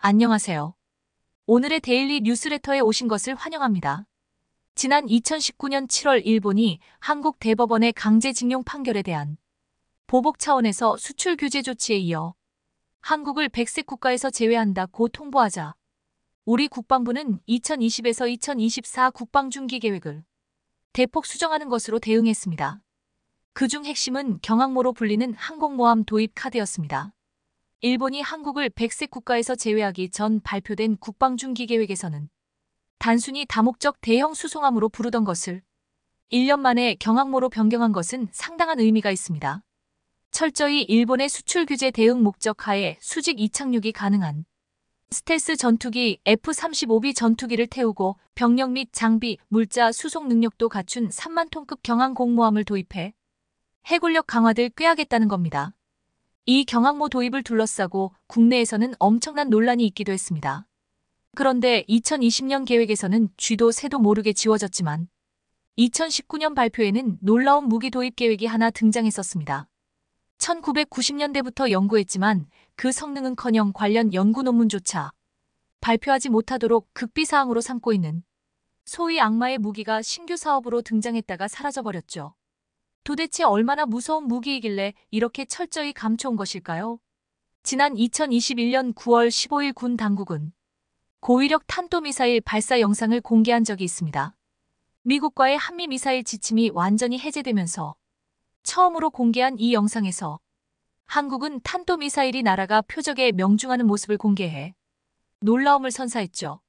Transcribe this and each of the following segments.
안녕하세요. 오늘의 데일리 뉴스레터에 오신 것을 환영합니다. 지난 2019년 7월 일본이 한국 대법원의 강제징용 판결에 대한 보복 차원에서 수출 규제 조치에 이어 한국을 백색 국가에서 제외한다고 통보하자 우리 국방부는 2020에서 2024 국방중기 계획을 대폭 수정하는 것으로 대응했습니다. 그중 핵심은 경항모로 불리는 항공모함 도입 카드였습니다. 일본이 한국을 백색 국가에서 제외하기 전 발표된 국방중기 계획에서는 단순히 다목적 대형 수송함으로 부르던 것을 1년 만에 경항모로 변경한 것은 상당한 의미가 있습니다. 철저히 일본의 수출 규제 대응 목적 하에 수직 이착륙이 가능한 스텔스 전투기 F-35B 전투기를 태우고 병력 및 장비, 물자 수송 능력도 갖춘 3만 톤급 경항 공모함을 도입해 해군력 강화를 꾀하겠다는 겁니다. 이 경항모 도입을 둘러싸고 국내에서는 엄청난 논란이 있기도 했습니다. 그런데 2020년 계획에서는 쥐도 새도 모르게 지워졌지만 2019년 발표에는 놀라운 무기 도입 계획이 하나 등장했었습니다. 1990년대부터 연구했지만 그 성능은커녕 관련 연구 논문조차 발표하지 못하도록 극비사항으로 삼고 있는 소위 악마의 무기가 신규 사업으로 등장했다가 사라져버렸죠. 도대체 얼마나 무서운 무기이길래 이렇게 철저히 감춰온 것일까요? 지난 2021년 9월 15일 군 당국은 고위력 탄도미사일 발사 영상을 공개한 적이 있습니다. 미국과의 한미미사일 지침이 완전히 해제되면서 처음으로 공개한 이 영상에서 한국은 탄도미사일이 날아가 표적에 명중하는 모습을 공개해 놀라움을 선사했죠.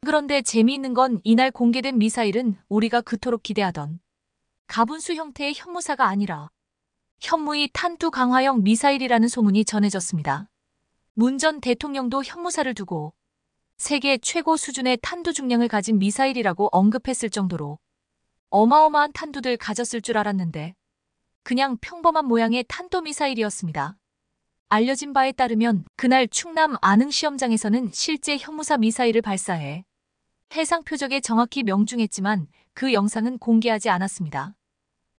그런데 재미있는 건 이날 공개된 미사일은 우리가 그토록 기대하던 가분수 형태의 현무사가 아니라 현무의 탄두 강화형 미사일이라는 소문이 전해졌습니다. 문 전 대통령도 현무사를 두고 세계 최고 수준의 탄두 중량을 가진 미사일이라고 언급했을 정도로 어마어마한 탄두들 가졌을 줄 알았는데 그냥 평범한 모양의 탄도 미사일이었습니다. 알려진 바에 따르면 그날 충남 안흥 시험장에서는 실제 현무사 미사일을 발사해 해상 표적에 정확히 명중했지만 그 영상은 공개하지 않았습니다.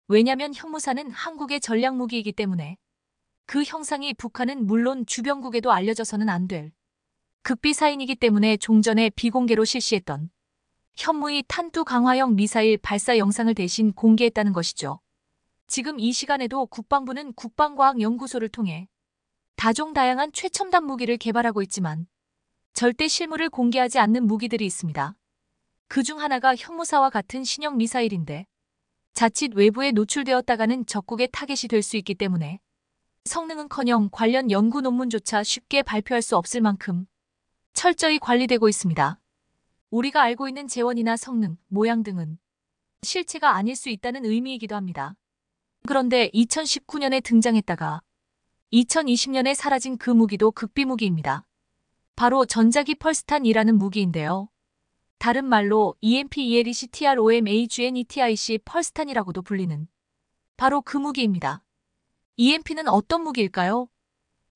왜냐면 현무사는 한국의 전략무기이기 때문에 그 형상이 북한은 물론 주변국에도 알려져서는 안 될 극비사인이기 때문에 종전에 비공개로 실시했던 현무의 탄두 강화형 미사일 발사 영상을 대신 공개했다는 것이죠. 지금 이 시간에도 국방부는 국방과학연구소를 통해 다종다양한 최첨단 무기를 개발하고 있지만 절대 실물을 공개하지 않는 무기들이 있습니다. 그중 하나가 현무사와 같은 신형 미사일인데 자칫 외부에 노출되었다가는 적국의 타겟이 될 수 있기 때문에 성능은커녕 관련 연구 논문조차 쉽게 발표할 수 없을 만큼 철저히 관리되고 있습니다. 우리가 알고 있는 재원이나 성능, 모양 등은 실체가 아닐 수 있다는 의미이기도 합니다. 그런데 2019년에 등장했다가 2020년에 사라진 그 무기도 극비무기입니다. 바로 전자기 펄스탄이라는 무기인데요. 다른 말로 EMP-ELEC-TR-OM-AGN-ETIC e 펄스탄이라고도 불리는 바로 그 무기입니다. EMP는 어떤 무기일까요?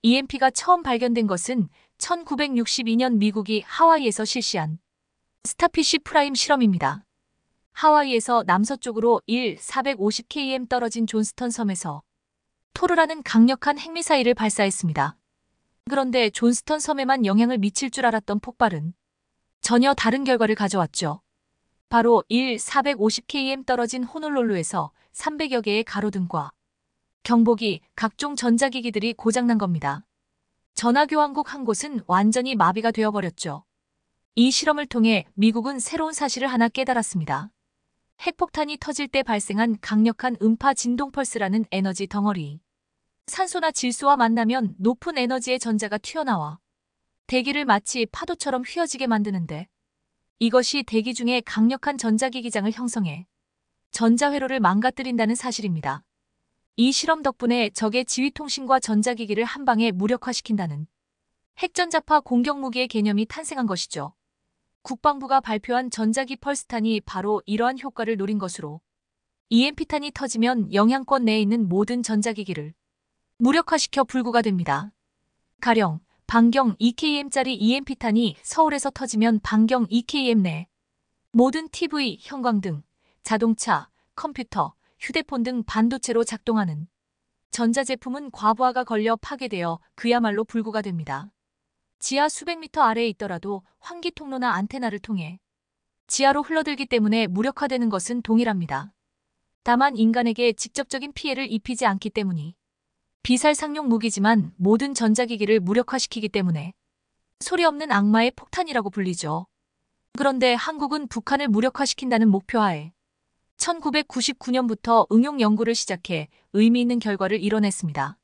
EMP가 처음 발견된 것은 1962년 미국이 하와이에서 실시한 스타피쉬 프라임 실험입니다. 하와이에서 남서쪽으로 1 450km 떨어진 존스턴 섬에서 토르라는 강력한 핵미사일을 발사했습니다. 그런데 존스턴 섬에만 영향을 미칠 줄 알았던 폭발은 전혀 다른 결과를 가져왔죠. 바로 1 450km 떨어진 호놀룰루에서 300여 개의 가로등과 경보기, 각종 전자기기들이 고장난 겁니다. 전화교환국 한 곳은 완전히 마비가 되어버렸죠. 이 실험을 통해 미국은 새로운 사실을 하나 깨달았습니다. 핵폭탄이 터질 때 발생한 강력한 음파 진동 펄스라는 에너지 덩어리. 산소나 질소와 만나면 높은 에너지의 전자가 튀어나와 대기를 마치 파도처럼 휘어지게 만드는데 이것이 대기 중에 강력한 전자기기장을 형성해 전자회로를 망가뜨린다는 사실입니다. 이 실험 덕분에 적의 지휘통신과 전자기기를 한 방에 무력화시킨다는 핵전자파 공격무기의 개념이 탄생한 것이죠. 국방부가 발표한 전자기 펄스탄이 바로 이러한 효과를 노린 것으로 EMP탄이 터지면 영향권 내에 있는 모든 전자기기를 무력화시켜 불구가 됩니다. 가령 반경 2km짜리 EMP탄이 서울에서 터지면 반경 2km 내 모든 TV, 형광등, 자동차, 컴퓨터, 휴대폰 등 반도체로 작동하는 전자제품은 과부하가 걸려 파괴되어 그야말로 불구가 됩니다. 지하 수백 미터 아래에 있더라도 환기 통로나 안테나를 통해 지하로 흘러들기 때문에 무력화되는 것은 동일합니다. 다만 인간에게 직접적인 피해를 입히지 않기 때문이 비살상용 무기지만 모든 전자기기를 무력화시키기 때문에 소리 없는 악마의 폭탄이라고 불리죠. 그런데 한국은 북한을 무력화시킨다는 목표하에 1999년부터 응용 연구를 시작해 의미 있는 결과를 이뤄냈습니다.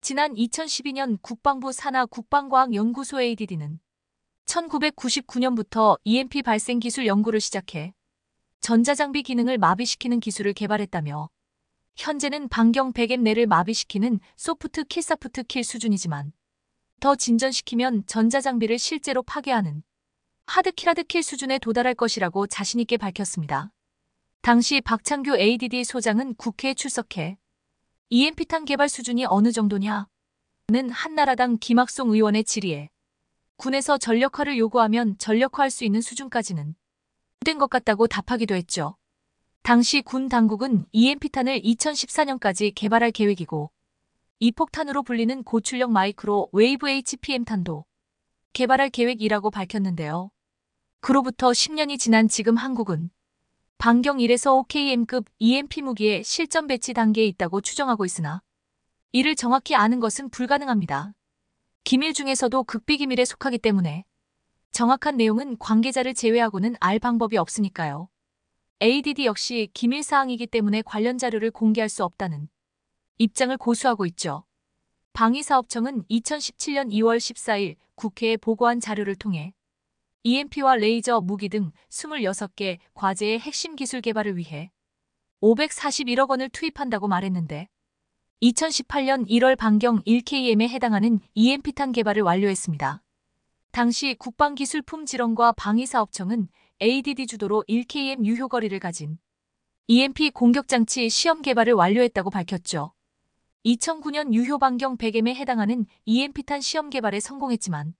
지난 2012년 국방부 산하 국방과학연구소 ADD는 1999년부터 EMP 발생 기술 연구를 시작해 전자장비 기능을 마비시키는 기술을 개발했다며 현재는 반경 100엠레를 마비시키는 소프트 킬 사프트 킬 수준이지만 더 진전시키면 전자장비를 실제로 파괴하는 하드킬 하드킬 수준에 도달할 것이라고 자신있게 밝혔습니다. 당시 박창규 ADD 소장은 국회에 출석해 EMP탄 개발 수준이 어느 정도냐 는 한나라당 김학송 의원의 질의에 군에서 전력화를 요구하면 전력화할 수 있는 수준까지는 된 것 같다고 답하기도 했죠. 당시 군 당국은 EMP탄을 2014년까지 개발할 계획이고 이 폭탄으로 불리는 고출력 마이크로 웨이브 HPM탄도 개발할 계획이라고 밝혔는데요. 그로부터 10년이 지난 지금 한국은 반경 1에서 5 k m 급 EMP 무기의 실전 배치 단계에 있다고 추정하고 있으나 이를 정확히 아는 것은 불가능합니다. 기밀 중에서도 극비기밀에 속하기 때문에 정확한 내용은 관계자를 제외하고는 알 방법이 없으니까요. ADD 역시 기밀사항이기 때문에 관련 자료를 공개할 수 없다는 입장을 고수하고 있죠. 방위사업청은 2017년 2월 14일 국회에 보고한 자료를 통해 EMP와 레이저 무기 등 26개 과제의 핵심 기술 개발을 위해 541억 원을 투입한다고 말했는데 2018년 1월 반경 1KM에 해당하는 EMP탄 개발을 완료했습니다. 당시 국방기술품 지원과 방위사업청은 ADD 주도로 1km 유효거리를 가진 EMP 공격장치 시험 개발을 완료했다고 밝혔죠. 2009년 유효 반경 100m에 해당하는 EMP탄 시험 개발에 성공했지만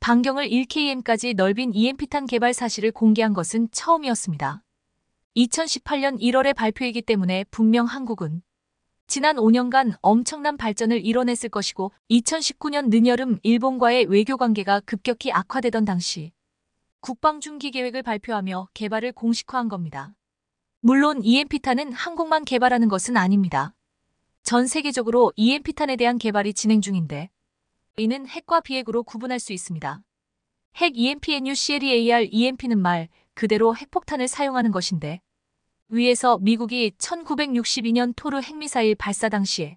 반경을 1km까지 넓인 EMP탄 개발 사실을 공개한 것은 처음이었습니다. 2018년 1월에 발표이기 때문에 분명 한국은 지난 5년간 엄청난 발전을 이뤄냈을 것이고 2019년 늦여름 일본과의 외교 관계가 급격히 악화되던 당시 국방중기계획을 발표하며 개발을 공식화한 겁니다. 물론 EMP탄은 한국만 개발하는 것은 아닙니다. 전 세계적으로 EMP탄에 대한 개발이 진행 중인데 이는 핵과 비핵으로 구분할 수 있습니다. 핵 EMPNUCLEAR EMP는 말 그대로 핵폭탄을 사용하는 것인데 위에서 미국이 1962년 토르 핵미사일 발사 당시에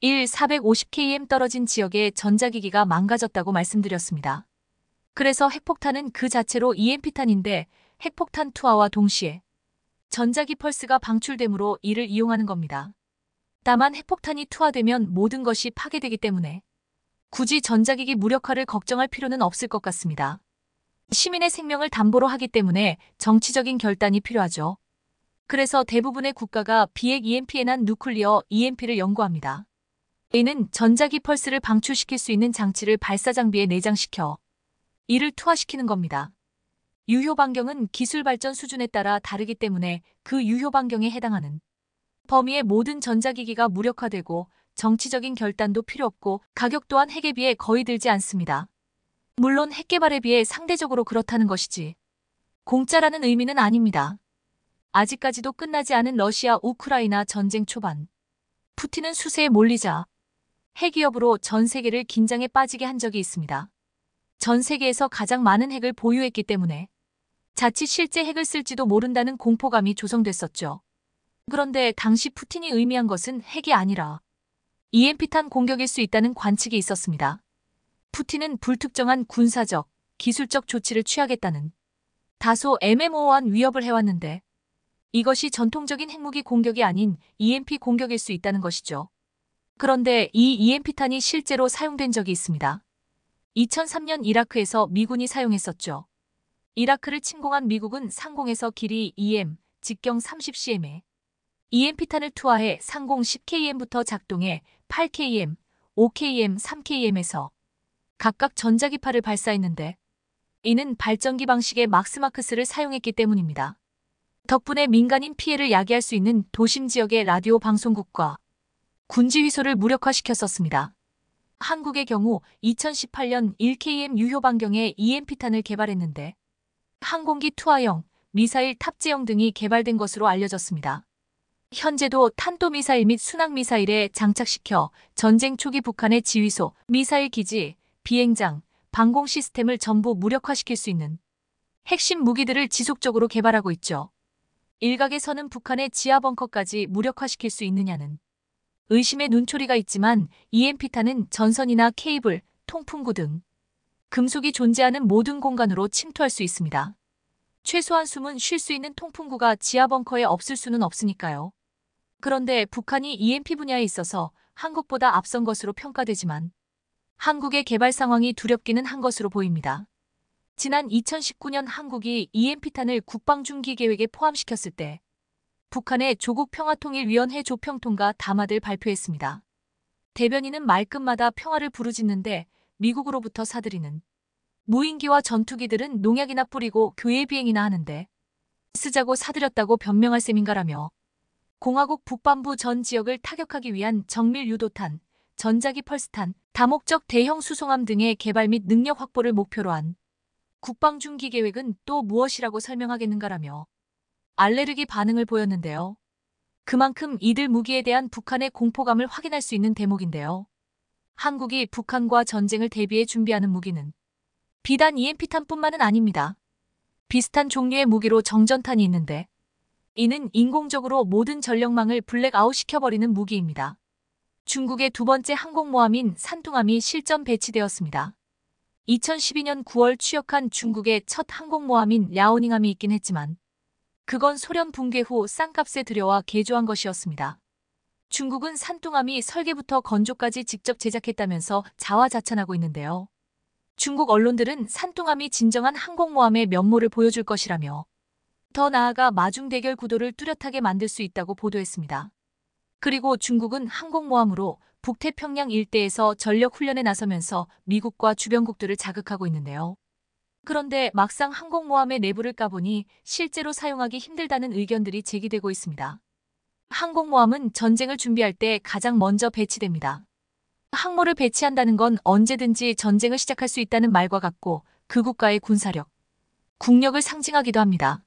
1 450km 떨어진 지역에 전자기기가 망가졌다고 말씀드렸습니다. 그래서 핵폭탄은 그 자체로 EMP탄인데 핵폭탄 투하와 동시에 전자기 펄스가 방출되므로 이를 이용하는 겁니다. 다만 핵폭탄이 투하되면 모든 것이 파괴되기 때문에 굳이 전자기기 무력화를 걱정할 필요는 없을 것 같습니다. 시민의 생명을 담보로 하기 때문에 정치적인 결단이 필요하죠. 그래서 대부분의 국가가 비핵 EMP에 난 누클리어 EMP를 연구합니다. 이는 전자기 펄스를 방출시킬 수 있는 장치를 발사 장비에 내장시켜 이를 투하시키는 겁니다. 유효 반경은 기술 발전 수준에 따라 다르기 때문에 그 유효 반경에 해당하는 범위의 모든 전자기기가 무력화되고 정치적인 결단도 필요 없고 가격 또한 핵에 비해 거의 들지 않습니다. 물론 핵 개발에 비해 상대적으로 그렇다는 것이지 공짜라는 의미는 아닙니다. 아직까지도 끝나지 않은 러시아 우크라이나 전쟁 초반 푸틴은 수세에 몰리자 핵위업으로전 세계를 긴장에 빠지게 한 적이 있습니다. 전 세계에서 가장 많은 핵을 보유했기 때문에 자칫 실제 핵을 쓸지도 모른다는 공포감이 조성됐었죠. 그런데 당시 푸틴이 의미한 것은 핵이 아니라 EMP탄 공격일 수 있다는 관측이 있었습니다. 푸틴은 불특정한 군사적, 기술적 조치를 취하겠다는 다소 애매모호한 위협을 해왔는데 이것이 전통적인 핵무기 공격이 아닌 EMP 공격일 수 있다는 것이죠. 그런데 이 EMP탄이 실제로 사용된 적이 있습니다. 2003년 이라크에서 미군이 사용했었죠. 이라크를 침공한 미국은 상공에서 길이 EM, 직경 30cm에 EMP탄을 투하해 상공 10km부터 작동해 8km, 5km, 3km에서 각각 전자기파를 발사했는데 이는 발전기 방식의 막스마크스를 사용했기 때문입니다. 덕분에 민간인 피해를 야기할 수 있는 도심 지역의 라디오 방송국과 군지 휘소를 무력화시켰었습니다. 한국의 경우 2018년 1km 유효 반경의 EMP탄을 개발했는데 항공기 투하형, 미사일 탑재형 등이 개발된 것으로 알려졌습니다. 현재도 탄도미사일 및 순항미사일에 장착시켜 전쟁 초기 북한의 지휘소, 미사일 기지, 비행장, 방공 시스템을 전부 무력화시킬 수 있는 핵심 무기들을 지속적으로 개발하고 있죠. 일각에서는 북한의 지하 벙커까지 무력화시킬 수 있느냐는 의심의 눈초리가 있지만 EMP탄은 전선이나 케이블, 통풍구 등 금속이 존재하는 모든 공간으로 침투할 수 있습니다. 최소한 숨은 쉴 수 있는 통풍구가 지하 벙커에 없을 수는 없으니까요. 그런데 북한이 EMP 분야에 있어서 한국보다 앞선 것으로 평가되지만 한국의 개발 상황이 두렵기는 한 것으로 보입니다. 지난 2019년 한국이 EMP탄을 국방중기 계획에 포함시켰을 때 북한의 조국 평화통일위원회 조평통과 담화들 발표했습니다. 대변인은 말끝마다 평화를 부르짖는데 미국으로부터 사들이는 무인기와 전투기들은 농약이나 뿌리고 교회 비행이나 하는데 쓰자고 사들였다고 변명할 셈인가라며 공화국 북반부 전 지역을 타격하기 위한 정밀 유도탄, 전자기 펄스탄, 다목적 대형 수송함 등의 개발 및 능력 확보를 목표로 한 국방중기 계획은 또 무엇이라고 설명하겠는가라며 알레르기 반응을 보였는데요. 그만큼 이들 무기에 대한 북한의 공포감을 확인할 수 있는 대목인데요. 한국이 북한과 전쟁을 대비해 준비하는 무기는 비단 EMP탄뿐만은 아닙니다. 비슷한 종류의 무기로 정전탄이 있는데 이는 인공적으로 모든 전력망을 블랙아웃 시켜버리는 무기입니다. 중국의 두 번째 항공모함인 산둥함이 실전 배치되었습니다. 2012년 9월 취역한 중국의 첫 항공모함인 랴오닝함이 있긴 했지만 그건 소련 붕괴 후 쌍값에 들여와 개조한 것이었습니다. 중국은 산둥함이 설계부터 건조까지 직접 제작했다면서 자화자찬하고 있는데요. 중국 언론들은 산둥함이 진정한 항공모함의 면모를 보여줄 것이라며 더 나아가 마중 대결 구도를 뚜렷하게 만들 수 있다고 보도했습니다. 그리고 중국은 항공모함으로 북태평양 일대에서 전력 훈련에 나서면서 미국과 주변국들을 자극하고 있는데요. 그런데 막상 항공모함의 내부를 까보니 실제로 사용하기 힘들다는 의견들이 제기되고 있습니다. 항공모함은 전쟁을 준비할 때 가장 먼저 배치됩니다. 항모를 배치한다는 건 언제든지 전쟁을 시작할 수 있다는 말과 같고 그 국가의 군사력, 국력을 상징하기도 합니다.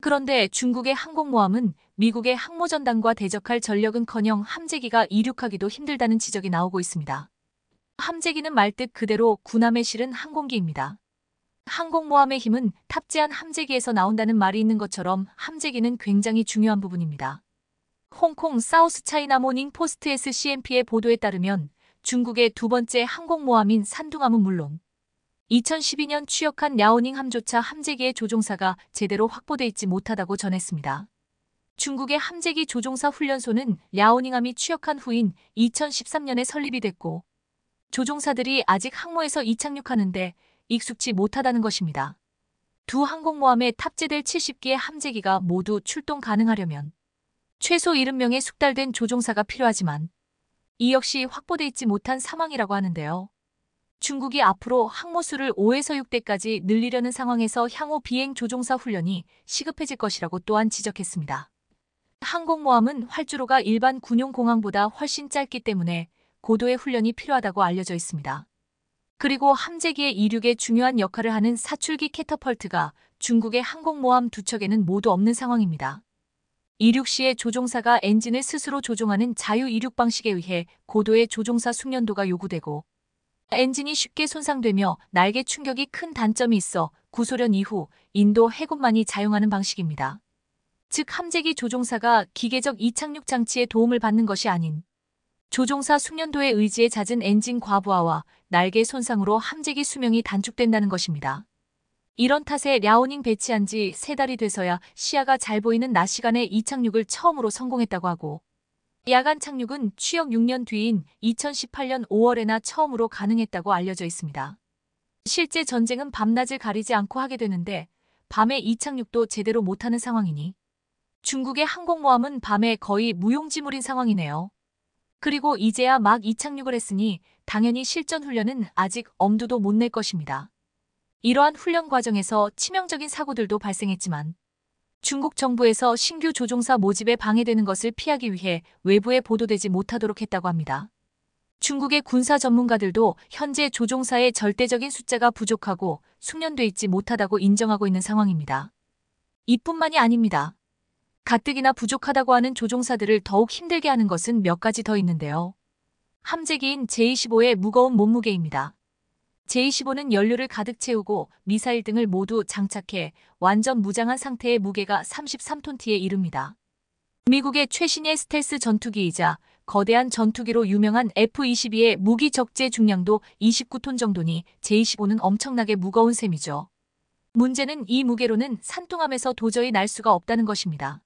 그런데 중국의 항공모함은 미국의 항모전단과 대적할 전력은커녕 함재기가 이륙하기도 힘들다는 지적이 나오고 있습니다. 함재기는 말뜻 그대로 군함에 실은 항공기입니다. 항공모함의 힘은 탑재한 함재기에서 나온다는 말이 있는 것처럼 함재기는 굉장히 중요한 부분입니다. 홍콩 사우스 차이나 모닝 포스트 SCMP의 보도에 따르면 중국의 두 번째 항공모함인 산둥함은 물론 2012년 취역한 랴오닝 함조차 함재기의 조종사가 제대로 확보돼 있지 못하다고 전했습니다. 중국의 함재기 조종사 훈련소는 랴오닝함이 취역한 후인 2013년에 설립이 됐고 조종사들이 아직 항모에서 이착륙하는데 익숙치 못하다는 것입니다. 두 항공모함에 탑재될 70개의 함재기가 모두 출동 가능하려면 최소 70명의 숙달된 조종사가 필요하지만 이 역시 확보돼 있지 못한 상황이라고 하는데요. 중국이 앞으로 항모수를 5에서 6대까지 늘리려는 상황에서 향후 비행 조종사 훈련이 시급해질 것이라고 또한 지적했습니다. 항공모함은 활주로가 일반 군용 공항보다 훨씬 짧기 때문에 고도의 훈련이 필요하다고 알려져 있습니다. 그리고 함재기의 이륙에 중요한 역할을 하는 사출기 캐터펄트가 중국의 항공모함 두 척에는 모두 없는 상황입니다. 이륙 시에 조종사가 엔진을 스스로 조종하는 자유 이륙 방식에 의해 고도의 조종사 숙련도가 요구되고 엔진이 쉽게 손상되며 날개 충격이 큰 단점이 있어 구소련 이후 인도 해군만이 자용하는 방식입니다. 즉 함재기 조종사가 기계적 이착륙 장치의 도움을 받는 것이 아닌 조종사 숙련도의 의지에 잦은 엔진 과부하와 날개 손상으로 함재기 수명이 단축된다는 것입니다. 이런 탓에 랴오닝 배치한 지세 달이 돼서야 시야가 잘 보이는 낮 시간에 이착륙을 처음으로 성공했다고 하고 야간 착륙은 취역 6년 뒤인 2018년 5월에나 처음으로 가능했다고 알려져 있습니다. 실제 전쟁은 밤낮을 가리지 않고 하게 되는데 밤에 이착륙도 제대로 못하는 상황이니 중국의 항공모함은 밤에 거의 무용지물인 상황이네요. 그리고 이제야 막 이착륙을 했으니 당연히 실전 훈련은 아직 엄두도 못 낼 것입니다. 이러한 훈련 과정에서 치명적인 사고들도 발생했지만 중국 정부에서 신규 조종사 모집에 방해되는 것을 피하기 위해 외부에 보도되지 못하도록 했다고 합니다. 중국의 군사 전문가들도 현재 조종사의 절대적인 숫자가 부족하고 숙련돼 있지 못하다고 인정하고 있는 상황입니다. 이뿐만이 아닙니다. 가뜩이나 부족하다고 하는 조종사들을 더욱 힘들게 하는 것은 몇 가지 더 있는데요. 함재기인 j 1 5의 무거운 몸무게입니다. j 1 5는 연료를 가득 채우고 미사일 등을 모두 장착해 완전 무장한 상태의 무게가 33톤티에 이릅니다. 미국의 최신의 스텔스 전투기이자 거대한 전투기로 유명한 F-22의 무기 적재 중량도 29톤 정도니 j 1 5는 엄청나게 무거운 셈이죠. 문제는 이 무게로는 산통함에서 도저히 날 수가 없다는 것입니다.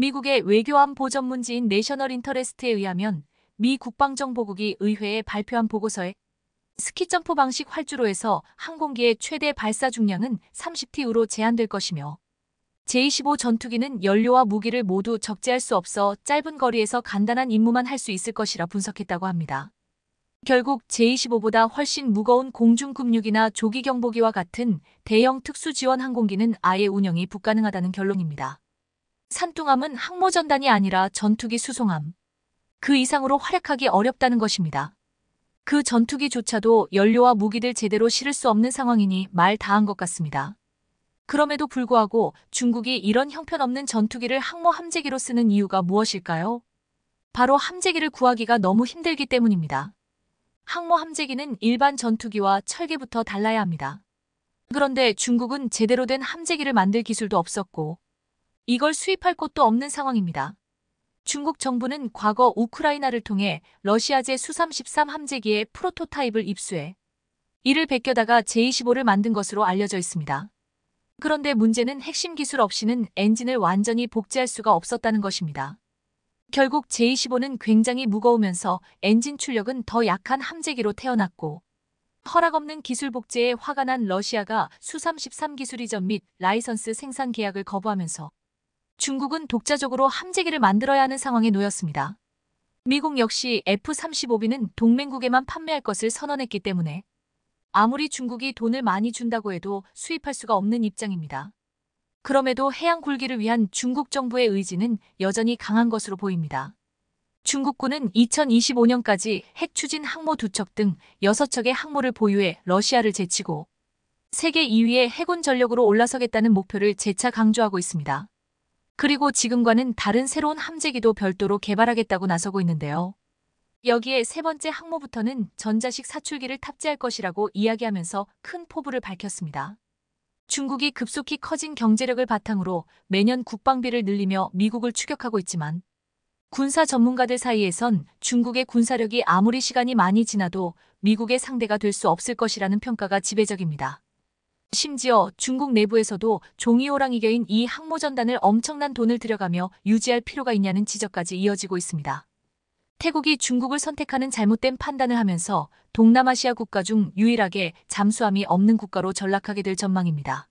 미국의 외교안보 전문지인 내셔널 인터레스트에 의하면 미 국방정보국이 의회에 발표한 보고서에 스키점프 방식 활주로에서 항공기의 최대 발사 중량은 30TU로 제한될 것이며 j 2 5 전투기는 연료와 무기를 모두 적재할 수 없어 짧은 거리에서 간단한 임무만 할 수 있을 것이라 분석했다고 합니다. 결국 j 2 5보다 훨씬 무거운 공중급륙이나 조기경보기와 같은 대형 특수지원 항공기는 아예 운영이 불가능하다는 결론입니다. 산뚱함은 항모전단이 아니라 전투기 수송함. 그 이상으로 활약하기 어렵다는 것입니다. 그 전투기조차도 연료와 무기들 제대로 실을 수 없는 상황이니 말 다한 것 같습니다. 그럼에도 불구하고 중국이 이런 형편없는 전투기를 항모 함재기로 쓰는 이유가 무엇일까요? 바로 함재기를 구하기가 너무 힘들기 때문입니다. 항모 함재기는 일반 전투기와 철기부터 달라야 합니다. 그런데 중국은 제대로 된 함재기를 만들 기술도 없었고 이걸 수입할 곳도 없는 상황입니다. 중국 정부는 과거 우크라이나를 통해 러시아제 수-33 함재기의 프로토타입을 입수해 이를 베껴다가 j 1 5를 만든 것으로 알려져 있습니다. 그런데 문제는 핵심 기술 없이는 엔진을 완전히 복제할 수가 없었다는 것입니다. 결국 j 1 5는 굉장히 무거우면서 엔진 출력은 더 약한 함재기로 태어났고 허락 없는 기술 복제에 화가 난 러시아가 수-33 기술 이전 및 라이선스 생산 계약을 거부하면서 중국은 독자적으로 함재기를 만들어야 하는 상황에 놓였습니다. 미국 역시 F-35B는 동맹국에만 판매할 것을 선언했기 때문에 아무리 중국이 돈을 많이 준다고 해도 수입할 수가 없는 입장입니다. 그럼에도 해양 굴기를 위한 중국 정부의 의지는 여전히 강한 것으로 보입니다. 중국군은 2025년까지 핵 추진 항모 두척등 6척의 항모를 보유해 러시아를 제치고 세계 2위의 해군 전력으로 올라서겠다는 목표를 재차 강조하고 있습니다. 그리고 지금과는 다른 새로운 함재기도 별도로 개발하겠다고 나서고 있는데요. 여기에 세 번째 항모부터는 전자식 사출기를 탑재할 것이라고 이야기하면서 큰 포부를 밝혔습니다. 중국이 급속히 커진 경제력을 바탕으로 매년 국방비를 늘리며 미국을 추격하고 있지만 군사 전문가들 사이에선 중국의 군사력이 아무리 시간이 많이 지나도 미국의 상대가 될 수 없을 것이라는 평가가 지배적입니다. 심지어 중국 내부에서도 종이호랑이개인이 항모전단을 엄청난 돈을 들여가며 유지할 필요가 있냐는 지적까지 이어지고 있습니다. 태국이 중국을 선택하는 잘못된 판단을 하면서 동남아시아 국가 중 유일하게 잠수함이 없는 국가로 전락하게 될 전망입니다.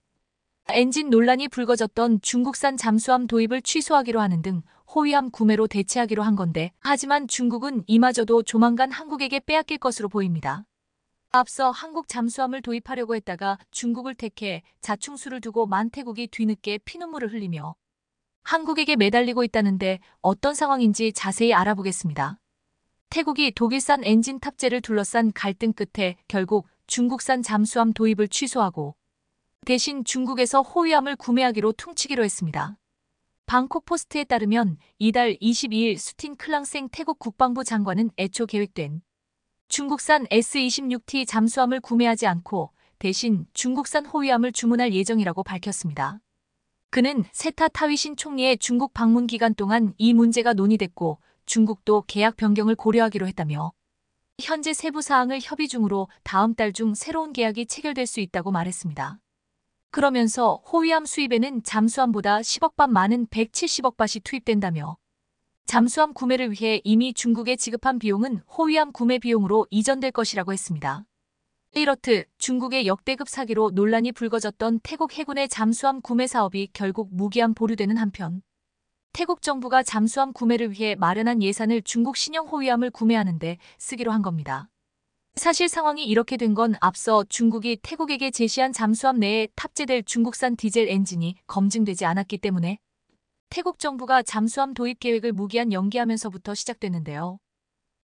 엔진 논란이 불거졌던 중국산 잠수함 도입을 취소하기로 하는 등 호위함 구매로 대체하기로 한 건데 하지만 중국은 이마저도 조만간 한국에게 빼앗길 것으로 보입니다. 앞서 한국 잠수함을 도입하려고 했다가 중국을 택해 자충수를 두고 만태국이 뒤늦게 피눈물을 흘리며 한국에게 매달리고 있다는데 어떤 상황인지 자세히 알아보겠습니다. 태국이 독일산 엔진 탑재를 둘러싼 갈등 끝에 결국 중국산 잠수함 도입을 취소하고 대신 중국에서 호위함을 구매하기로 퉁치기로 했습니다. 방콕 포스트에 따르면 이달 22일 수틴 클랑생 태국 국방부 장관은 애초 계획된 중국산 S26T 잠수함을 구매하지 않고 대신 중국산 호위함을 주문할 예정이라고 밝혔습니다. 그는 세타 타위신 총리의 중국 방문 기간 동안 이 문제가 논의됐고 중국도 계약 변경을 고려하기로 했다며 현재 세부 사항을 협의 중으로 다음 달 중 새로운 계약이 체결될 수 있다고 말했습니다. 그러면서 호위함 수입에는 잠수함보다 10억 반 많은 170억 밭이 투입된다며 잠수함 구매를 위해 이미 중국에 지급한 비용은 호위함 구매 비용으로 이전될 것이라고 했습니다. 이렇듯 중국의 역대급 사기로 논란이 불거졌던 태국 해군의 잠수함 구매 사업이 결국 무기한 보류되는 한편 태국 정부가 잠수함 구매를 위해 마련한 예산을 중국 신형 호위함을 구매하는데 쓰기로 한 겁니다. 사실 상황이 이렇게 된 건 앞서 중국이 태국에게 제시한 잠수함 내에 탑재될 중국산 디젤 엔진이 검증되지 않았기 때문에 태국 정부가 잠수함 도입 계획을 무기한 연기하면서부터 시작됐는데요.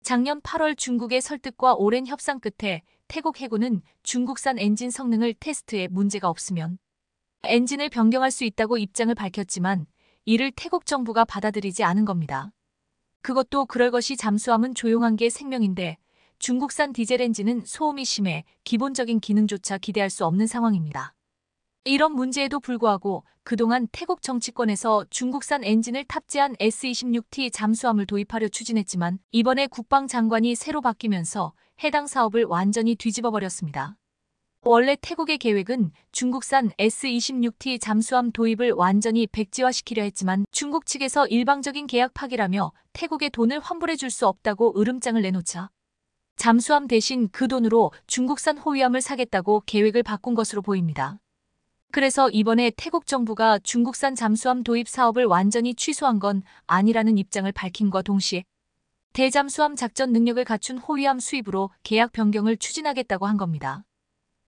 작년 8월 중국의 설득과 오랜 협상 끝에 태국 해군은 중국산 엔진 성능을 테스트에 문제가 없으면 엔진을 변경할 수 있다고 입장을 밝혔지만 이를 태국 정부가 받아들이지 않은 겁니다. 그것도 그럴 것이 잠수함은 조용한 게 생명인데 중국산 디젤 엔진은 소음이 심해 기본적인 기능조차 기대할 수 없는 상황입니다. 이런 문제에도 불구하고 그동안 태국 정치권에서 중국산 엔진을 탑재한 S-26T 잠수함을 도입하려 추진했지만 이번에 국방장관이 새로 바뀌면서 해당 사업을 완전히 뒤집어버렸습니다. 원래 태국의 계획은 중국산 S-26T 잠수함 도입을 완전히 백지화시키려 했지만 중국 측에서 일방적인 계약 파기라며 태국에 돈을 환불해 줄 수 없다고 으름장을 내놓자 잠수함 대신 그 돈으로 중국산 호위함을 사겠다고 계획을 바꾼 것으로 보입니다. 그래서 이번에 태국 정부가 중국산 잠수함 도입 사업을 완전히 취소한 건 아니라는 입장을 밝힌과 동시에 대잠수함 작전 능력을 갖춘 호위함 수입으로 계약 변경을 추진하겠다고 한 겁니다.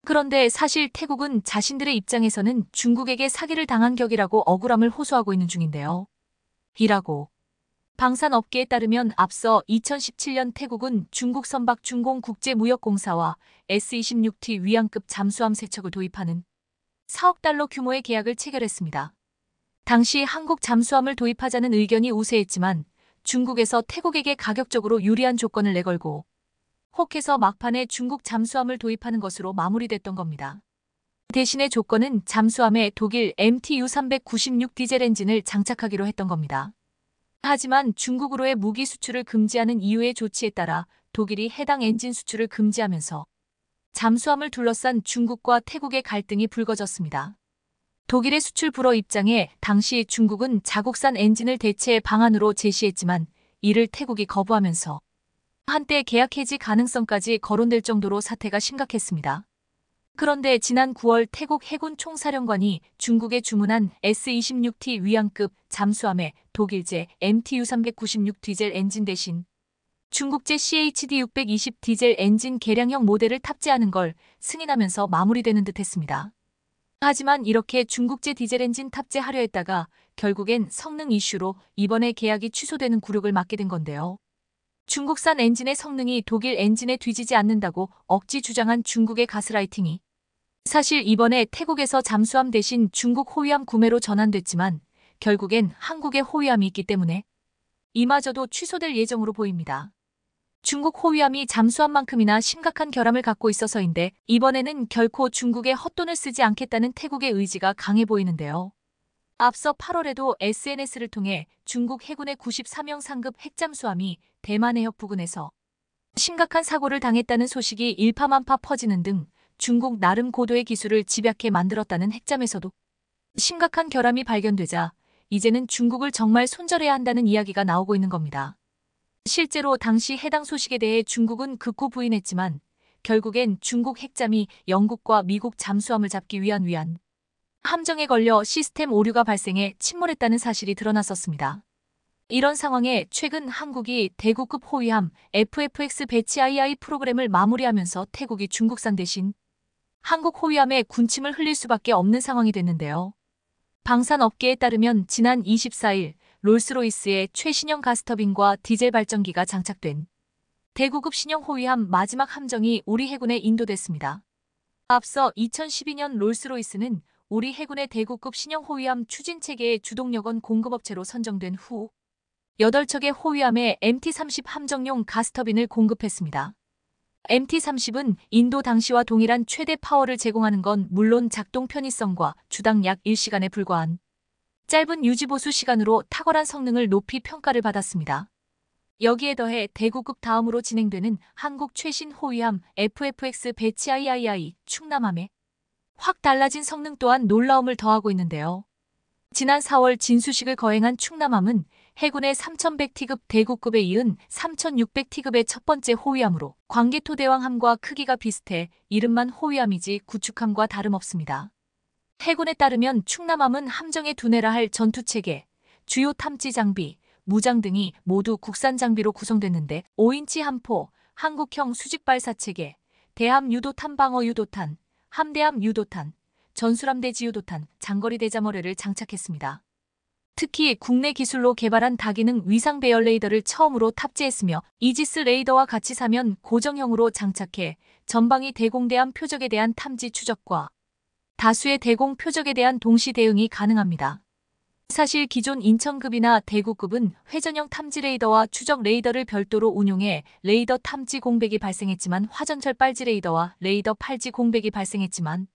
그런데 사실 태국은 자신들의 입장에서는 중국에게 사기를 당한 격이라고 억울함을 호소하고 있는 중인데요. 이라고. 방산 업계에 따르면 앞서 2017년 태국은 중국 선박 중공국제무역공사와 S-26T 위안급 잠수함 세척을 도입하는 4억 달러 규모의 계약을 체결했습니다. 당시 한국 잠수함을 도입하자는 의견이 우세했지만 중국에서 태국에게 가격적으로 유리한 조건을 내걸고 혹해서 막판에 중국 잠수함을 도입하는 것으로 마무리됐던 겁니다. 대신에 조건은 잠수함에 독일 MTU-396 디젤 엔진을 장착하기로 했던 겁니다. 하지만 중국으로의 무기 수출을 금지하는 이유의 조치에 따라 독일이 해당 엔진 수출을 금지하면서 잠수함을 둘러싼 중국과 태국의 갈등이 불거졌습니다. 독일의 수출 불허 입장에 당시 중국은 자국산 엔진을 대체 방안으로 제시했지만 이를 태국이 거부하면서 한때 계약 해지 가능성까지 거론될 정도로 사태가 심각했습니다. 그런데 지난 9월 태국 해군 총사령관이 중국에 주문한 S-26T 위안급 잠수함에 독일제 MTU-396 디젤 엔진 대신 중국제 CHD620 디젤 엔진 개량형 모델을 탑재하는 걸 승인하면서 마무리되는 듯 했습니다. 하지만 이렇게 중국제 디젤 엔진 탑재하려 했다가 결국엔 성능 이슈로 이번에 계약이 취소되는 굴욕을 맞게 된 건데요. 중국산 엔진의 성능이 독일 엔진에 뒤지지 않는다고 억지 주장한 중국의 가스라이팅이 사실 이번에 태국에서 잠수함 대신 중국 호위함 구매로 전환됐지만 결국엔 한국의 호위함이 있기 때문에 이마저도 취소될 예정으로 보입니다. 중국 호위함이 잠수한 만큼이나 심각한 결함을 갖고 있어서인데 이번에는 결코 중국의 헛돈을 쓰지 않겠다는 태국의 의지가 강해 보이는데요. 앞서 8월에도 SNS를 통해 중국 해군의 94명 상급 핵잠수함이 대만 해협 부근에서 심각한 사고를 당했다는 소식이 일파만파 퍼지는 등 중국 나름 고도의 기술을 집약해 만들었다는 핵잠에서도 심각한 결함이 발견되자 이제는 중국을 정말 손절해야 한다는 이야기가 나오고 있는 겁니다. 실제로 당시 해당 소식에 대해 중국은 극구 부인했지만 결국엔 중국 핵잠이 영국과 미국 잠수함을 잡기 위한 위안 함정에 걸려 시스템 오류가 발생해 침몰했다는 사실이 드러났었습니다. 이런 상황에 최근 한국이 대구급 호위함 FFX 배치 II 프로그램을 마무리하면서 태국이 중국산 대신 한국 호위함에 군침을 흘릴 수밖에 없는 상황이 됐는데요. 방산업계에 따르면 지난 24일 롤스로이스의 최신형 가스터빈과 디젤 발전기가 장착된 대구급 신형 호위함 마지막 함정이 우리 해군에 인도됐습니다. 앞서 2012년 롤스로이스는 우리 해군의 대구급 신형 호위함 추진 체계의 주동력원 공급업체로 선정된 후 8척의 호위함에 MT-30 함정용 가스터빈을 공급했습니다. MT-30은 인도 당시와 동일한 최대 파워를 제공하는 건 물론 작동 편의성과 주당 약 1시간에 불과한 짧은 유지보수 시간으로 탁월한 성능을 높이 평가를 받았습니다. 여기에 더해 대구급 다음으로 진행되는 한국 최신 호위함 FFX 배치 II i i 충남함에 확 달라진 성능 또한 놀라움을 더하고 있는데요. 지난 4월 진수식을 거행한 충남함은 해군의 3100T급 대구급에 이은 3600T급의 첫 번째 호위함으로 광개토대왕함과 크기가 비슷해 이름만 호위함이지 구축함과 다름없습니다. 해군에 따르면 충남함은 함정의 두뇌라 할 전투체계, 주요 탐지 장비, 무장 등이 모두 국산 장비로 구성됐는데 5인치 함포, 한국형 수직발사체계, 대함 유도 탄방어 유도탄, 함대함 유도탄, 전술함대지 유도탄, 장거리 대자머레를 장착했습니다. 특히 국내 기술로 개발한 다기능 위상 배열 레이더를 처음으로 탑재했으며 이지스 레이더와 같이 사면 고정형으로 장착해 전방위 대공대함 표적에 대한 탐지 추적과 다수의 대공 표적에 대한 동시 대응이 가능합니다. 사실 기존 인천급이나 대구급은 회전형 탐지 레이더와 추적 레이더를 별도로 운용해 레이더 탐지 공백이 발생했지만 화전철 빨지 레이더와 레이더 팔지 공백이 발생했지만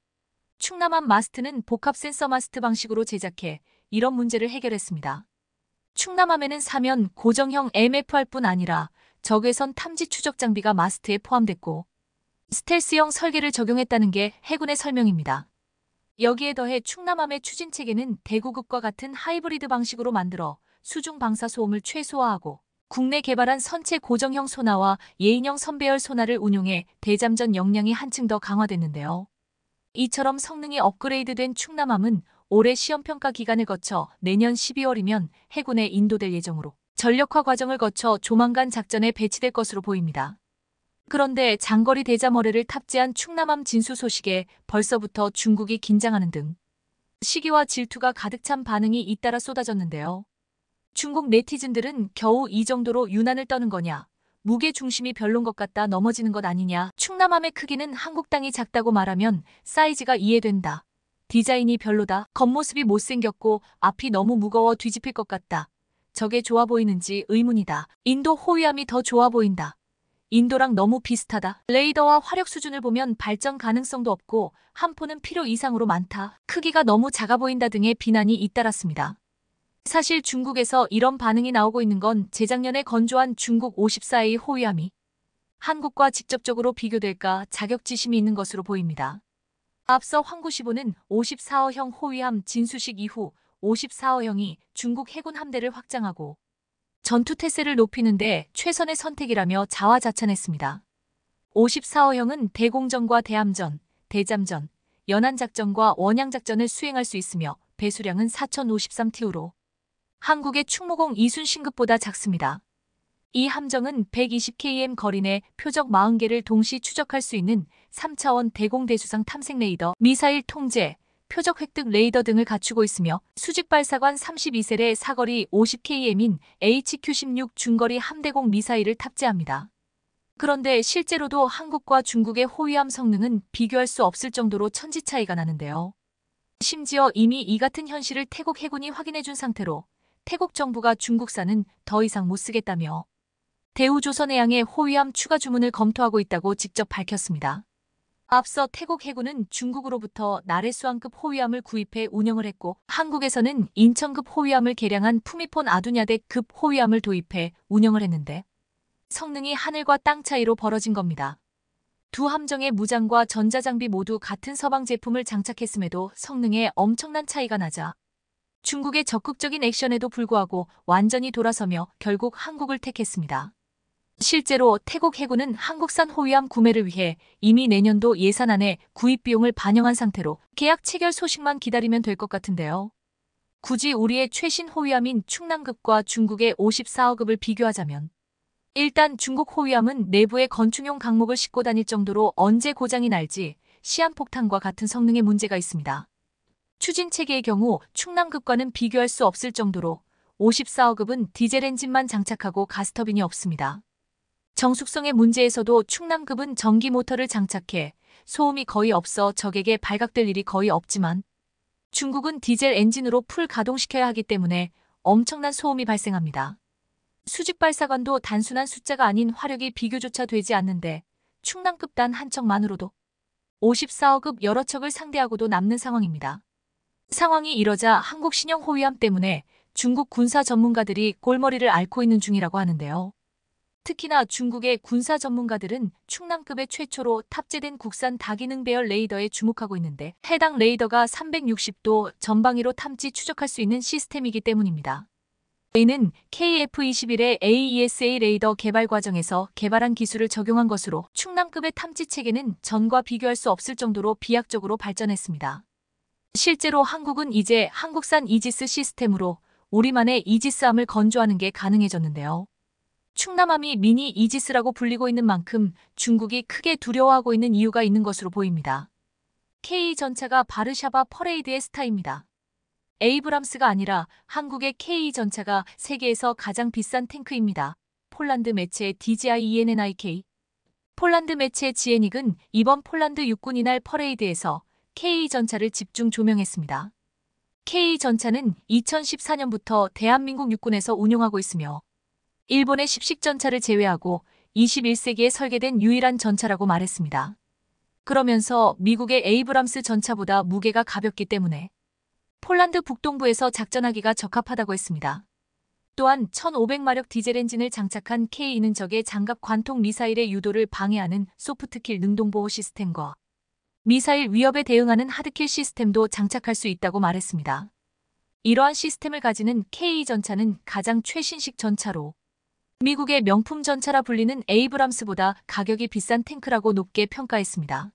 충남함 마스트는 복합 센서 마스트 방식으로 제작해 이런 문제를 해결했습니다. 충남함에는 사면 고정형 MFR뿐 아니라 적외선 탐지 추적 장비가 마스트에 포함됐고 스텔스형 설계를 적용했다는 게 해군의 설명입니다. 여기에 더해 충남함의 추진 체계는 대구급과 같은 하이브리드 방식으로 만들어 수중 방사 소음을 최소화하고 국내 개발한 선체 고정형 소나와 예인형 선배열 소나를 운용해 대잠전 역량이 한층 더 강화됐는데요. 이처럼 성능이 업그레이드된 충남함은 올해 시험평가 기간을 거쳐 내년 12월이면 해군에 인도될 예정으로 전력화 과정을 거쳐 조만간 작전에 배치될 것으로 보입니다. 그런데 장거리 대자머리를 탑재한 충남함 진수 소식에 벌써부터 중국이 긴장하는 등 시기와 질투가 가득 찬 반응이 잇따라 쏟아졌는데요. 중국 네티즌들은 겨우 이 정도로 유난을 떠는 거냐, 무게 중심이 별론 것 같다 넘어지는 것 아니냐, 충남함의 크기는 한국 땅이 작다고 말하면 사이즈가 이해된다. 디자인이 별로다. 겉모습이 못생겼고 앞이 너무 무거워 뒤집힐 것 같다. 저게 좋아 보이는지 의문이다. 인도 호위함이 더 좋아 보인다. 인도랑 너무 비슷하다. 레이더와 화력 수준을 보면 발전 가능성도 없고 한포는 필요 이상으로 많다. 크기가 너무 작아 보인다 등의 비난이 잇따랐습니다. 사실 중국에서 이런 반응이 나오고 있는 건 재작년에 건조한 중국 54의 호위함이 한국과 직접적으로 비교될까 자격지심이 있는 것으로 보입니다. 앞서 황구시보는 54호형 호위함 진수식 이후 54호형이 중국 해군 함대를 확장하고 전투 태세를 높이는데 최선의 선택이라며 자화자찬했습니다. 54호형은 대공전과 대함전, 대잠전, 연안작전과 원양작전을 수행할 수 있으며 배수량은 4053TU로 한국의 충무공 이순신급보다 작습니다. 이 함정은 120km 거리 내 표적 40개를 동시 추적할 수 있는 3차원 대공대수상 탐색 레이더 미사일 통제, 표적 획득 레이더 등을 갖추고 있으며 수직 발사관 32셀의 사거리 50km인 HQ-16 중거리 함대공 미사일을 탑재합니다. 그런데 실제로도 한국과 중국의 호위함 성능은 비교할 수 없을 정도로 천지 차이가 나는데요. 심지어 이미 이 같은 현실을 태국 해군이 확인해준 상태로 태국 정부가 중국산은 더 이상 못 쓰겠다며 대우조선해양의 호위함 추가 주문을 검토하고 있다고 직접 밝혔습니다. 앞서 태국 해군은 중국으로부터 나레수왕급 호위함을 구입해 운영을 했고 한국에서는 인천급 호위함을 개량한 푸미폰 아두냐대급 호위함을 도입해 운영을 했는데 성능이 하늘과 땅 차이로 벌어진 겁니다. 두 함정의 무장과 전자장비 모두 같은 서방 제품을 장착했음에도 성능에 엄청난 차이가 나자 중국의 적극적인 액션에도 불구하고 완전히 돌아서며 결국 한국을 택했습니다. 실제로 태국 해군은 한국산 호위함 구매를 위해 이미 내년도 예산안에 구입 비용을 반영한 상태로 계약 체결 소식만 기다리면 될 것 같은데요. 굳이 우리의 최신 호위함인 충남급과 중국의 54억급을 비교하자면 일단 중국 호위함은 내부의 건축용 강목을 싣고 다닐 정도로 언제 고장이 날지 시한폭탄과 같은 성능의 문제가 있습니다. 추진체계의 경우 충남급과는 비교할 수 없을 정도로 54억급은 디젤 엔진만 장착하고 가스터빈이 없습니다. 정숙성의 문제에서도 충남급은 전기 모터를 장착해 소음이 거의 없어 적에게 발각될 일이 거의 없지만 중국은 디젤 엔진으로 풀 가동시켜야 하기 때문에 엄청난 소음이 발생합니다. 수직 발사관도 단순한 숫자가 아닌 화력이 비교조차 되지 않는데 충남급 단 한 척만으로도 5 4억급 여러 척을 상대하고도 남는 상황입니다. 상황이 이러자 한국 신형 호위함 때문에 중국 군사 전문가들이 골머리를 앓고 있는 중이라고 하는데요. 특히나 중국의 군사 전문가들은 충남급에 최초로 탑재된 국산 다기능 배열 레이더에 주목하고 있는데 해당 레이더가 360도 전방위로 탐지 추적할 수 있는 시스템이기 때문입니다. 이는 KF-21의 AESA 레이더 개발 과정에서 개발한 기술을 적용한 것으로 충남급의 탐지 체계는 전과 비교할 수 없을 정도로 비약적으로 발전했습니다. 실제로 한국은 이제 한국산 이지스 시스템으로 우리만의 이지스함을 건조하는 게 가능해졌는데요. 충남함이 미니 이지스라고 불리고 있는 만큼 중국이 크게 두려워하고 있는 이유가 있는 것으로 보입니다. K 전차가 바르샤바 퍼레이드의 스타입니다. 에이브람스가 아니라 한국의 K 전차가 세계에서 가장 비싼 탱크입니다. 폴란드 매체 DJI ENNIK 폴란드 매체 지엔익은 이번 폴란드 육군 이날 퍼레이드에서 K 전차를 집중 조명했습니다. K 전차는 2014년부터 대한민국 육군에서 운용하고 있으며 일본의 십식 전차를 제외하고 21세기에 설계된 유일한 전차라고 말했습니다. 그러면서 미국의 에이브람스 전차보다 무게가 가볍기 때문에 폴란드 북동부에서 작전하기가 적합하다고 했습니다. 또한 1500마력 디젤 엔진을 장착한 K2는 적의 장갑 관통 미사일의 유도를 방해하는 소프트킬 능동보호 시스템과 미사일 위협에 대응하는 하드킬 시스템도 장착할 수 있다고 말했습니다. 이러한 시스템을 가지는 K2 전차는 가장 최신식 전차로 미국의 명품 전차라 불리는 에이브람스보다 가격이 비싼 탱크라고 높게 평가했습니다.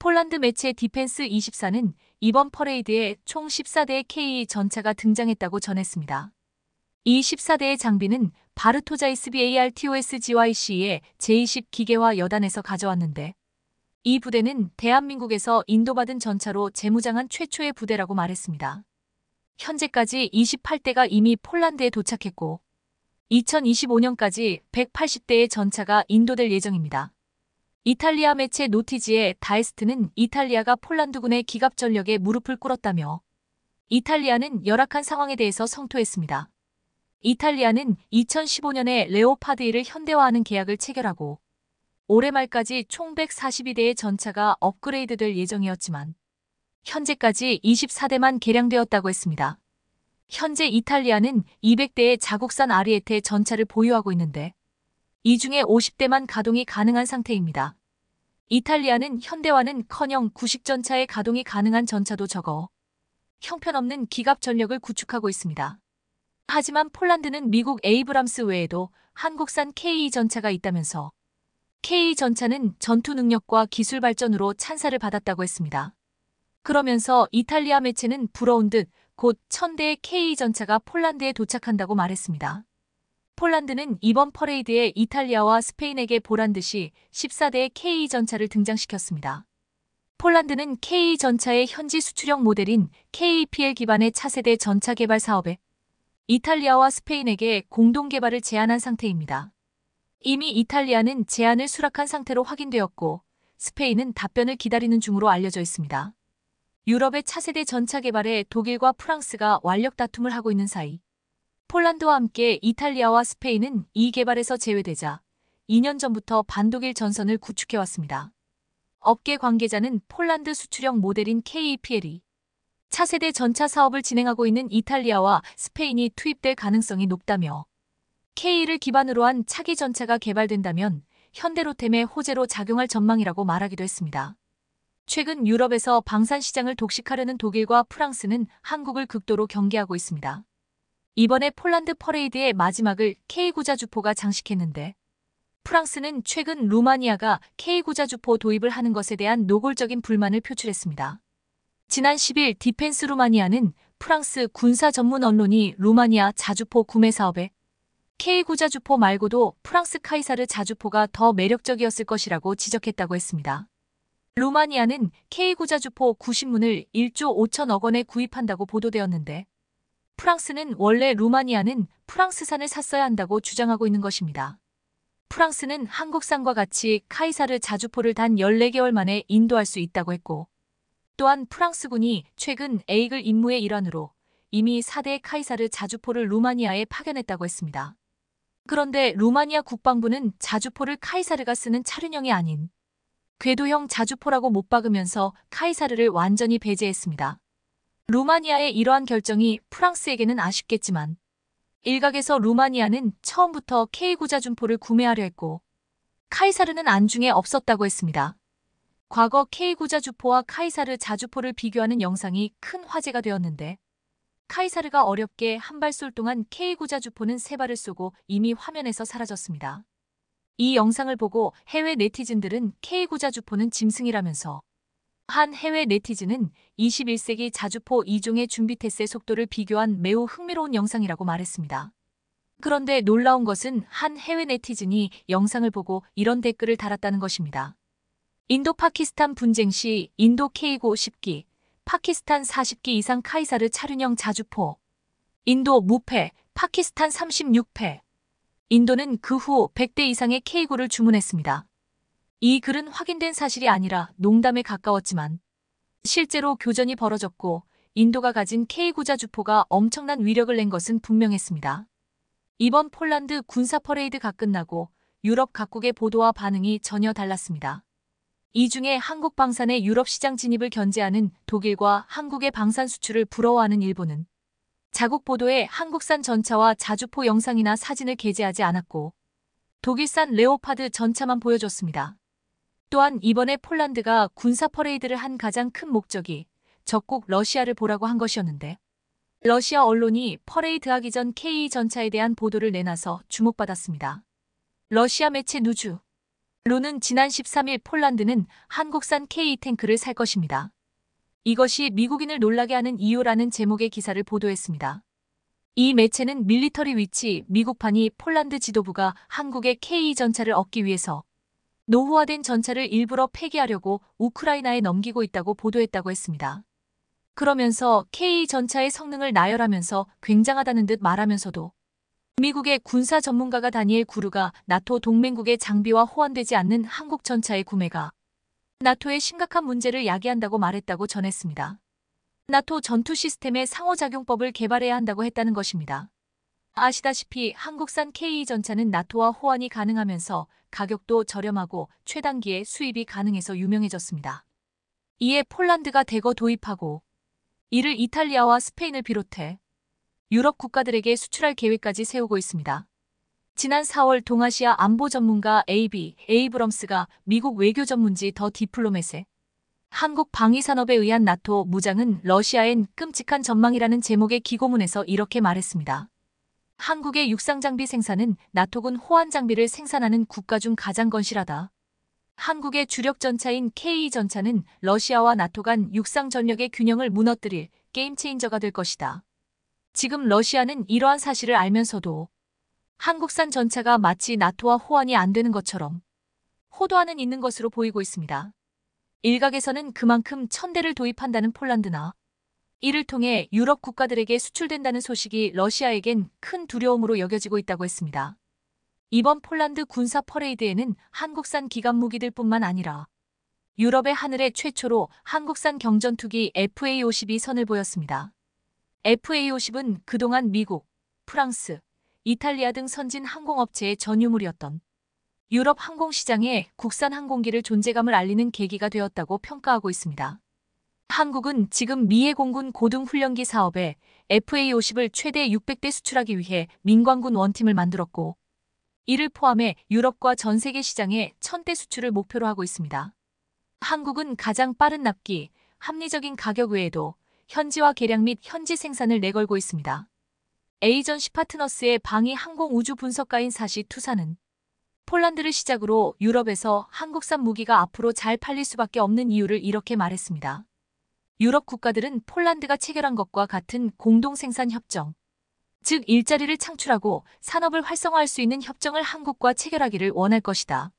폴란드 매체 디펜스 24는 이번 퍼레이드에 총 14대의 KE 전차가 등장했다고 전했습니다. 이 14대의 장비는 바르토자 이스비 a r t o s g y c 의 제20 기계화 여단에서 가져왔는데 이 부대는 대한민국에서 인도받은 전차로 재무장한 최초의 부대라고 말했습니다. 현재까지 28대가 이미 폴란드에 도착했고 2025년까지 180대의 전차가 인도될 예정입니다. 이탈리아 매체 노티지의 다이스트는 이탈리아가 폴란드군의 기갑 전력에 무릎을 꿇었다며 이탈리아는 열악한 상황에 대해서 성토했습니다. 이탈리아는 2015년에 레오파드1를 현대화하는 계약을 체결하고 올해 말까지 총 142대의 전차가 업그레이드될 예정이었지만 현재까지 24대만 개량되었다고 했습니다. 현재 이탈리아는 200대의 자국산 아리에테 전차를 보유하고 있는데 이 중에 50대만 가동이 가능한 상태입니다. 이탈리아는 현대화는커녕 구식전차의 가동이 가능한 전차도 적어 형편없는 기갑 전력을 구축하고 있습니다. 하지만 폴란드는 미국 에이브람스 외에도 한국산 KE 전차가 있다면서 KE 전차는 전투 능력과 기술 발전으로 찬사를 받았다고 했습니다. 그러면서 이탈리아 매체는 부러운 듯곧 1000대의 K전차가 폴란드에 도착한다고 말했습니다. 폴란드는 이번 퍼레이드에 이탈리아와 스페인에게 보란듯이 14대의 K전차를 등장시켰습니다. 폴란드는 K전차의 현지 수출형 모델인 KPL 기반의 차세대 전차 개발 사업에 이탈리아와 스페인에게 공동 개발을 제안한 상태입니다. 이미 이탈리아는 제안을 수락한 상태로 확인되었고 스페인은 답변을 기다리는 중으로 알려져 있습니다. 유럽의 차세대 전차 개발에 독일과 프랑스가 완력 다툼을 하고 있는 사이 폴란드와 함께 이탈리아와 스페인은 이 개발에서 제외되자 2년 전부터 반독일 전선을 구축해왔습니다. 업계 관계자는 폴란드 수출형 모델인 KEPL이 차세대 전차 사업을 진행하고 있는 이탈리아와 스페인이 투입될 가능성이 높다며 K를 기반으로 한 차기 전차가 개발된다면 현대로템의 호재로 작용할 전망이라고 말하기도 했습니다. 최근 유럽에서 방산 시장을 독식하려는 독일과 프랑스는 한국을 극도로 경계하고 있습니다. 이번에 폴란드 퍼레이드의 마지막을 K9자주포가 장식했는데 프랑스는 최근 루마니아가 K9자주포 도입을 하는 것에 대한 노골적인 불만을 표출했습니다. 지난 10일 디펜스 루마니아는 프랑스 군사 전문 언론이 루마니아 자주포 구매 사업에 K9자주포 말고도 프랑스 카이사르 자주포가 더 매력적이었을 것이라고 지적했다고 했습니다. 로마니아는 K구자주포 90문을 1조 5천억 원에 구입한다고 보도되었는데 프랑스는 원래 루마니아는 프랑스산을 샀어야 한다고 주장하고 있는 것입니다. 프랑스는 한국산과 같이 카이사르 자주포를 단 14개월 만에 인도할 수 있다고 했고 또한 프랑스군이 최근 에이글 임무의 일환으로 이미 4대 카이사르 자주포를 루마니아에 파견했다고 했습니다. 그런데 루마니아 국방부는 자주포를 카이사르가 쓰는 차륜형이 아닌 궤도형 자주포라고 못 박으면서 카이사르를 완전히 배제했습니다. 루마니아의 이러한 결정이 프랑스에게는 아쉽겠지만 일각에서 루마니아는 처음부터 K9 자주포를 구매하려 했고 카이사르는 안중에 없었다고 했습니다. 과거 K9 자주포와 카이사르 자주포를 비교하는 영상이 큰 화제가 되었는데 카이사르가 어렵게 한 발 쏠 동안 K9 자주포는 세 발을 쏘고 이미 화면에서 사라졌습니다. 이 영상을 보고 해외 네티즌들은 K구자주포는 짐승이라면서 한 해외 네티즌은 21세기 자주포 2종의 준비태세 속도를 비교한 매우 흥미로운 영상이라고 말했습니다. 그런데 놀라운 것은 한 해외 네티즌이 영상을 보고 이런 댓글을 달았다는 것입니다. 인도 파키스탄 분쟁 시 인도 K고 10기, 파키스탄 40기 이상 카이사르 차륜형 자주포, 인도 무패, 파키스탄 36패, 인도는 그 후 100대 이상의 K고를 주문했습니다. 이 글은 확인된 사실이 아니라 농담에 가까웠지만 실제로 교전이 벌어졌고 인도가 가진 K고자 주포가 엄청난 위력을 낸 것은 분명했습니다. 이번 폴란드 군사 퍼레이드가 끝나고 유럽 각국의 보도와 반응이 전혀 달랐습니다. 이 중에 한국 방산의 유럽 시장 진입을 견제하는 독일과 한국의 방산 수출을 부러워하는 일본은 자국 보도에 한국산 전차와 자주포 영상이나 사진을 게재하지 않았고 독일산 레오파드 전차만 보여줬습니다. 또한 이번에 폴란드가 군사 퍼레이드를 한 가장 큰 목적이 적국 러시아를 보라고 한 것이었는데 러시아 언론이 퍼레이드하기 전 K e 전차에 대한 보도를 내놔서 주목받았습니다. 러시아 매체 누주 로는 지난 13일 폴란드는 한국산 K e 탱크를 살 것입니다. 이것이 미국인을 놀라게 하는 이유라는 제목의 기사를 보도했습니다. 이 매체는 밀리터리 위치 미국판이 폴란드 지도부가 한국의 K2전차를 얻기 위해서 노후화된 전차를 일부러 폐기하려고 우크라이나에 넘기고 있다고 보도했다고 했습니다. 그러면서 K2전차의 성능을 나열하면서 굉장하다는 듯 말하면서도 미국의 군사 전문가가 다니엘 구루가 나토 동맹국의 장비와 호환되지 않는 한국 전차의 구매가 나토의 심각한 문제를 야기한다고 말했다고 전했습니다. 나토 전투 시스템의 상호작용법을 개발해야 한다고 했다는 것입니다. 아시다시피 한국산 k e 전차는 나토와 호환이 가능하면서 가격도 저렴하고 최단기에 수입이 가능해서 유명해졌습니다. 이에 폴란드가 대거 도입하고 이를 이탈리아와 스페인을 비롯해 유럽 국가들에게 수출할 계획까지 세우고 있습니다. 지난 4월 동아시아 안보 전문가 AB 에이브럼스가 미국 외교 전문지 더 디플로맷에 한국 방위산업에 의한 나토 무장은 러시아엔 끔찍한 전망이라는 제목의 기고문에서 이렇게 말했습니다. 한국의 육상장비 생산은 나토군 호환장비를 생산하는 국가 중 가장 건실하다. 한국의 주력 전차인 k e 전차는 러시아와 나토 간 육상 전력의 균형을 무너뜨릴 게임체인저가 될 것이다. 지금 러시아는 이러한 사실을 알면서도 한국산 전차가 마치 나토와 호환이 안 되는 것처럼 호도안은 있는 것으로 보이고 있습니다. 일각에서는 그만큼 천대를 도입한다는 폴란드나 이를 통해 유럽 국가들에게 수출된다는 소식이 러시아에겐 큰 두려움으로 여겨지고 있다고 했습니다. 이번 폴란드 군사 퍼레이드에는 한국산 기관 무기들 뿐만 아니라 유럽의 하늘에 최초로 한국산 경전투기 FA-52 선을 보였습니다. FA-50은 그동안 미국, 프랑스, 이탈리아 등 선진 항공업체의 전유물이었던 유럽 항공시장에 국산 항공기를 존재감을 알리는 계기가 되었다고 평가하고 있습니다. 한국은 지금 미해 공군 고등훈련기 사업에 FA-50을 최대 600대 수출하기 위해 민관군 원팀을 만들었고 이를 포함해 유럽과 전 세계 시장에 1000대 수출을 목표로 하고 있습니다. 한국은 가장 빠른 납기, 합리적인 가격 외에도 현지화 계량및 현지 생산을 내걸고 있습니다. 에이전시 파트너스의 방위 항공 우주 분석가인 사시 투사는 폴란드를 시작으로 유럽에서 한국산 무기가 앞으로 잘 팔릴 수밖에 없는 이유를 이렇게 말했습니다. 유럽 국가들은 폴란드가 체결한 것과 같은 공동생산 협정, 즉 일자리를 창출하고 산업을 활성화할 수 있는 협정을 한국과 체결하기를 원할 것이다.